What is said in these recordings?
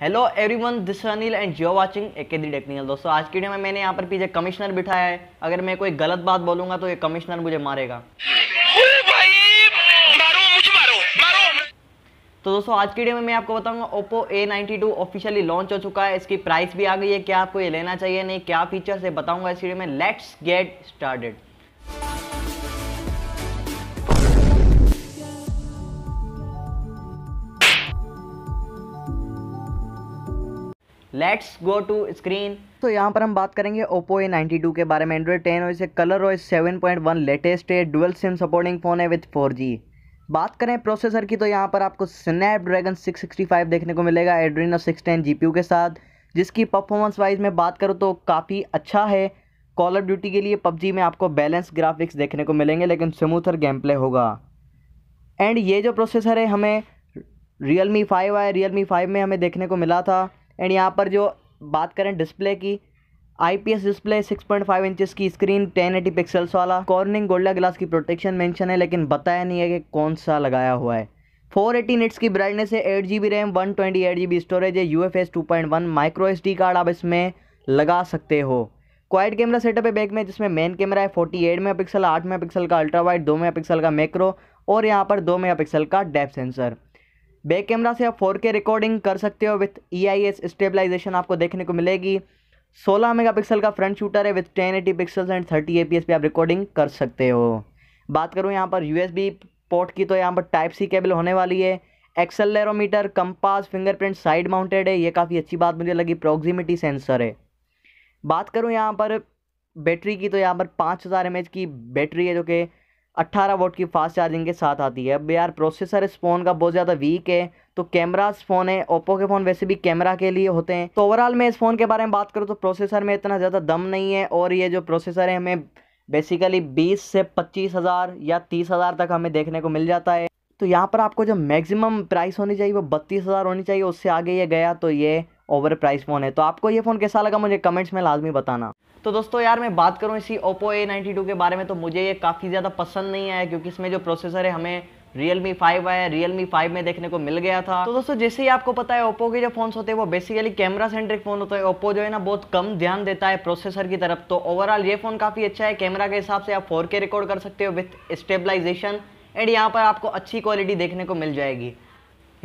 hello everyone this Anil and जियो watching the technical दोस्तों आज की वीडियो में मैंने यहाँ पर पीछे कमिश्नर बिठाया है अगर मैं कोई गलत बात बोलूंगा तो ये कमिश्नर मुझे मारेगा तो दोस्तों आज की वीडियो में मैं आपको बताऊंगा ओप्पो A92 ऑफिशियली लॉन्च हो चुका है इसकी प्राइस भी आ गई है क्या आपको ये लेना चाहिए नहीं क्या फीचर्स है बताऊंगा इस वीडियो में let's get started let's go to screen तो यहाँ पर हम बात करेंगे ओप्पो ए नाइन्टी टू के बारे में एंड्रॉइड टेन और इसे कलर और सेवन पॉइंट वन लेटेस्ट है डुअल सिम सपोर्टिंग फ़ोन है विथ फोर जी बात करें प्रोसेसर की तो यहाँ पर आपको स्नैपड्रैगन सिक्स सिक्सटी फाइव देखने को मिलेगा Adreno six ten G P U के साथ जिसकी परफॉर्मेंस वाइज में बात करूँ तो काफ़ी अच्छा है कॉल ऑफ ड्यूटी के लिए पबजी में आपको बैलेंस ग्राफिक्स देखने को मिलेंगे लेकिन स्मूथर गेम प्ले होगा एंड ये जो प्रोसेसर है हमें रियल मी फाइव आया रियल मी फाइव में हमें देखने को मिला था एंड यहाँ पर जो बात करें डिस्प्ले की आईपीएस डिस्प्ले 6.5 पॉइंट इंचेस की स्क्रीन 1080 पिक्सल्स वाला कॉर्निंग गोल्डा ग्लास की प्रोटेक्शन मेंशन है लेकिन बताया नहीं है कि कौन सा लगाया हुआ है 480 एटी नेट्स की ब्राइटनेस है eight G B RAM one twenty eight G B storage है U F S two point one micro S D card आप इसमें लगा सकते हो क्वाइट कैमरा सेटअप है बैक में जिसमें मेन कैमरा है फोर्टी एट मेगा पिक्सल आठ मेगा पिक्सल का अल्ट्रा वाइड दो मेगा पिक्सल का मैक्रो और यहाँ पर दो मेगा पिक्सल का डेप सेंसर बैक कैमरा से आप 4K रिकॉर्डिंग कर सकते हो विथ एस स्टेबलाइजेशन आपको देखने को मिलेगी 16 मेगापिक्सल का फ्रंट शूटर है with 1080 pixels and P APS पे आप रिकॉर्डिंग कर सकते हो बात करूँ यहाँ पर बी पोर्ट की तो यहाँ पर टाइप सी केबल होने वाली है accelerometer compass fingerprint side mounted है ये काफ़ी अच्छी बात मुझे लगी प्रॉक्सिमिटी सेंसर है बात करूँ यहाँ पर बैटरी की तो यहाँ पर पाँच हज़ार एम की बैटरी है जो कि 18 वोट की फास्ट चार्जिंग के साथ आती है अब यार प्रोसेसर इस फ़ोन का बहुत ज़्यादा वीक है तो कैमरा फ़ोन है ओप्पो के फ़ोन वैसे भी कैमरा के लिए होते हैं तो ओवरऑल मैं इस फ़ोन के बारे में बात करूँ तो प्रोसेसर में इतना ज़्यादा दम नहीं है और ये जो प्रोसेसर है हमें बेसिकली बीस से पच्चीस हज़ार या तीस हज़ार तक हमें देखने को मिल जाता है तो यहाँ पर आपको जो मैक्सिमम प्राइस होनी चाहिए वो बत्तीस हज़ार होनी चाहिए उससे आगे ये गया तो ये ओवर प्राइस फ़ोन है तो आपको ये फ़ोन कैसा लगा मुझे कमेंट्स में लाजमी बताना तो दोस्तों यार मैं बात करूँ इसी ओप्पो ए नाइन्टी टू के बारे में तो मुझे ये काफ़ी ज़्यादा पसंद नहीं आया क्योंकि इसमें जो प्रोसेसर है हमें Realme 5 फाइव आया रियल मी फाइव में देखने को मिल गया था तो दोस्तों जैसे ही आपको पता है ओप्पो के जो फोन्स होते हैं वो बेसिकली कैमरा सेंट्रिक फोन होता है ओप्पो जो है ना बहुत कम ध्यान देता है प्रोसेसर की तरफ तो ओवरऑल ये फोन काफ़ी अच्छा है कैमरा के हिसाब से आप फोर रिकॉर्ड कर सकते हो विथ स्टेबलाइजेशन एंड यहाँ पर आपको अच्छी क्वालिटी देखने को मिल जाएगी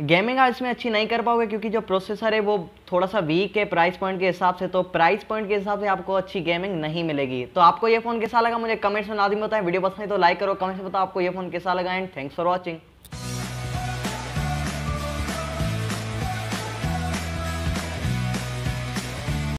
गेमिंग आज इसमें अच्छी नहीं कर पाओगे क्योंकि जो प्रोसेसर है वो थोड़ा सा वीक है प्राइस पॉइंट के हिसाब से तो प्राइस पॉइंट के हिसाब से आपको अच्छी गेमिंग नहीं मिलेगी तो आपको ये फोन कैसा लगा मुझे कमेंट्स में आदमी बताएं वीडियो पसंद है तो लाइक करो कमेंट्स में बताओ आपको ये फोन कैसा लगा एंड थैंक्स फॉर वॉचिंग